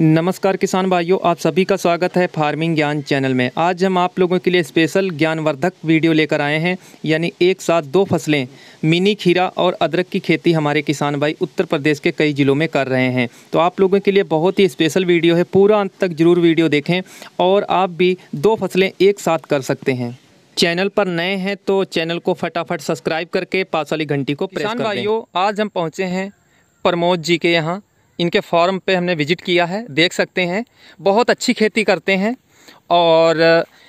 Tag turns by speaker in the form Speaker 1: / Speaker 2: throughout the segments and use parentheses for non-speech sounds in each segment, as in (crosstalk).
Speaker 1: नमस्कार किसान भाइयों आप सभी का स्वागत है फार्मिंग ज्ञान चैनल में आज हम आप लोगों के लिए स्पेशल ज्ञानवर्धक वीडियो लेकर आए हैं यानी एक साथ दो फसलें मिनी खीरा और अदरक की खेती हमारे किसान भाई उत्तर प्रदेश के कई ज़िलों में कर रहे हैं तो आप लोगों के लिए बहुत ही स्पेशल वीडियो है पूरा अंत तक ज़रूर वीडियो देखें और आप भी दो फसलें एक साथ कर सकते हैं चैनल पर नए हैं तो चैनल को फटाफट सब्सक्राइब करके पास वाली घंटी को प्रेस किसान भाइयों आज हम पहुँचे हैं प्रमोद जी के यहाँ इनके फार्म पे हमने विजिट किया है देख सकते हैं बहुत अच्छी खेती करते हैं और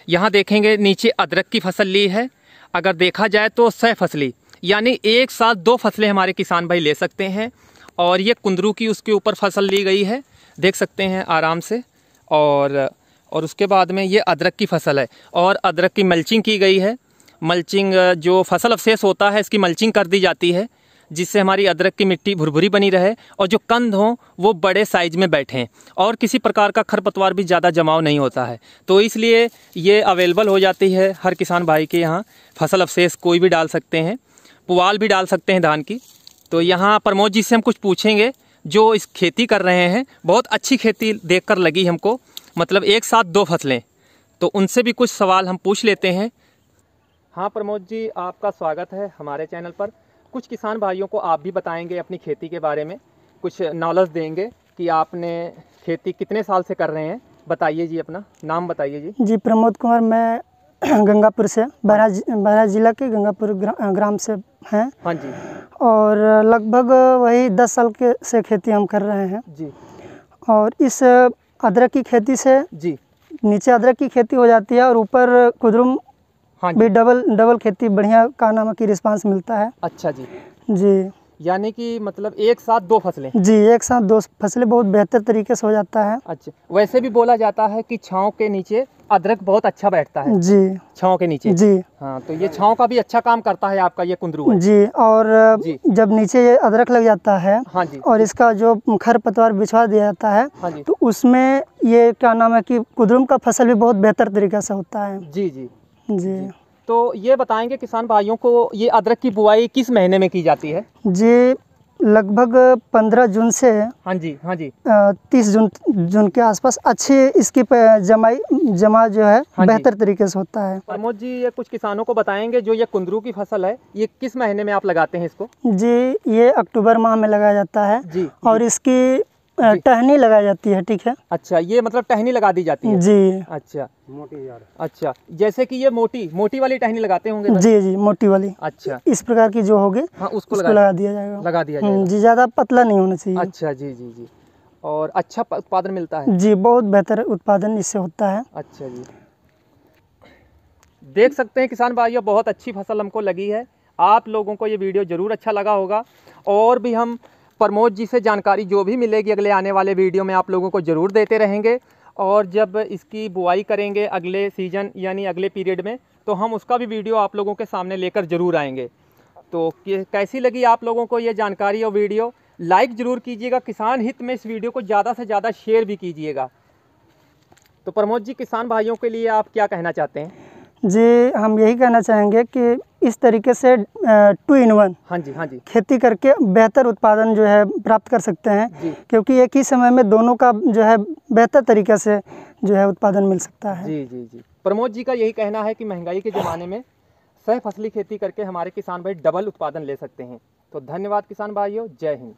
Speaker 1: यहाँ देखेंगे नीचे अदरक की फसल ली है अगर देखा जाए तो सह फसली यानी एक साथ दो फसलें हमारे किसान भाई ले सकते हैं और ये कुंदरू की उसके ऊपर फसल ली गई है देख सकते हैं आराम से और और उसके बाद में ये अदरक की फसल है और अदरक की मल्चिंग की गई है मल्चिंग जो फसल अवशेष होता है इसकी मल्चिंग कर दी जाती है जिससे हमारी अदरक की मिट्टी भुरभुरी बनी रहे और जो कंद हों वो बड़े साइज में बैठें और किसी प्रकार का खरपतवार भी ज़्यादा जमाव नहीं होता है तो इसलिए ये अवेलेबल हो जाती है हर किसान भाई के यहाँ फसल अवशेष कोई भी डाल सकते हैं पुआल भी डाल सकते हैं धान की तो यहाँ प्रमोद जी से हम कुछ पूछेंगे जो इस खेती कर रहे हैं बहुत अच्छी खेती देख लगी हमको मतलब एक साथ दो फसलें तो उनसे भी कुछ सवाल हम पूछ लेते हैं हाँ प्रमोद जी आपका स्वागत है हमारे चैनल पर कुछ किसान भाइयों को आप भी बताएंगे अपनी खेती के बारे में कुछ नॉलेज देंगे कि आपने खेती कितने साल से कर रहे हैं बताइए जी अपना नाम बताइए जी
Speaker 2: जी प्रमोद कुमार मैं (clears throat) गंगापुर से बहराज जिला के गंगापुर ग्रा, ग्राम से हैं हाँ जी और लगभग वही दस साल के से खेती हम कर रहे हैं जी और इस अदरक की खेती से जी नीचे अदरक की खेती हो जाती है और ऊपर कुदरुम हाँ भी डबल डबल खेती बढ़िया का नाम की रिस्पांस मिलता है अच्छा जी जी
Speaker 1: यानी कि मतलब एक साथ दो फसलें जी
Speaker 2: एक साथ दो फसलें बहुत बेहतर तरीके से हो जाता है अच्छा
Speaker 1: वैसे भी बोला जाता है कि छाँव के नीचे अदरक बहुत अच्छा बैठता है जी छाँव के नीचे जी हाँ तो ये छाँव का भी अच्छा काम करता है आपका ये कुंदरू
Speaker 2: है। जी और जी। जब नीचे ये अदरक लग जाता है हाँ जी और इसका जो खर पतवार बिछवा दिया जाता है हाँ जी। तो उसमें ये क्या नाम है कि कुंदरूम का फसल भी बहुत बेहतर तरीके से होता है जी जी जी
Speaker 1: तो ये बताएंगे किसान भाइयों को ये अदरक की बुआई किस महीने में की जाती
Speaker 2: है जी लगभग पंद्रह जून से हाँ जी हाँ जी तीस जून जून के आसपास अच्छे इसकी जमाई जमा जो है हाँ बेहतर तरीके से होता है
Speaker 1: प्रमोद जी ये कुछ किसानों को बताएंगे जो ये कुंदरू की फसल है ये किस महीने में आप लगाते हैं इसको
Speaker 2: जी ये अक्टूबर माह में लगाया जाता है जी और इसकी टहनी लगाई जाती है ठीक है
Speaker 1: अच्छा ये मतलब टहनी लगा दी जाती है जी अच्छा मोटी यार अच्छा जैसे कि ये मोटी मोटी वाली टहनी लगाते होंगे जी
Speaker 2: जी मोटी वाली अच्छा इस प्रकार की जो होगी
Speaker 1: हाँ, उसको, उसको लगा दिया जाएगा लगा दिया हम्म, जाएगा जी ज्यादा
Speaker 2: पतला नहीं होना चाहिए अच्छा जी जी जी
Speaker 1: और अच्छा उत्पादन मिलता है जी
Speaker 2: बहुत बेहतर उत्पादन इससे होता है अच्छा जी
Speaker 1: देख सकते हैं किसान भाई बहुत अच्छी फसल हमको लगी है आप लोगों को ये वीडियो ज़रूर अच्छा लगा होगा और भी हम प्रमोद जी से जानकारी जो भी मिलेगी अगले आने वाले वीडियो में आप लोगों को ज़रूर देते रहेंगे और जब इसकी बुआई करेंगे अगले सीज़न यानी अगले पीरियड में तो हम उसका भी वीडियो आप लोगों के सामने लेकर ज़रूर आएंगे तो कैसी लगी आप लोगों को ये जानकारी और वीडियो लाइक ज़रूर कीजिएगा किसान हित में इस वीडियो को ज़्यादा से ज़्यादा शेयर भी कीजिएगा तो प्रमोद जी किसान भाइयों के लिए आप क्या कहना चाहते हैं
Speaker 2: जी हम यही कहना चाहेंगे कि इस तरीके से टू इन वन हाँ जी हाँ जी खेती करके बेहतर उत्पादन जो है प्राप्त कर सकते हैं क्योंकि एक ही समय में दोनों का जो है बेहतर तरीके से जो है उत्पादन मिल सकता है जी जी जी
Speaker 1: प्रमोद जी का यही कहना है कि महंगाई के ज़माने में सह फसली खेती करके हमारे किसान भाई डबल उत्पादन ले सकते हैं तो धन्यवाद किसान भाइयों जय हिंद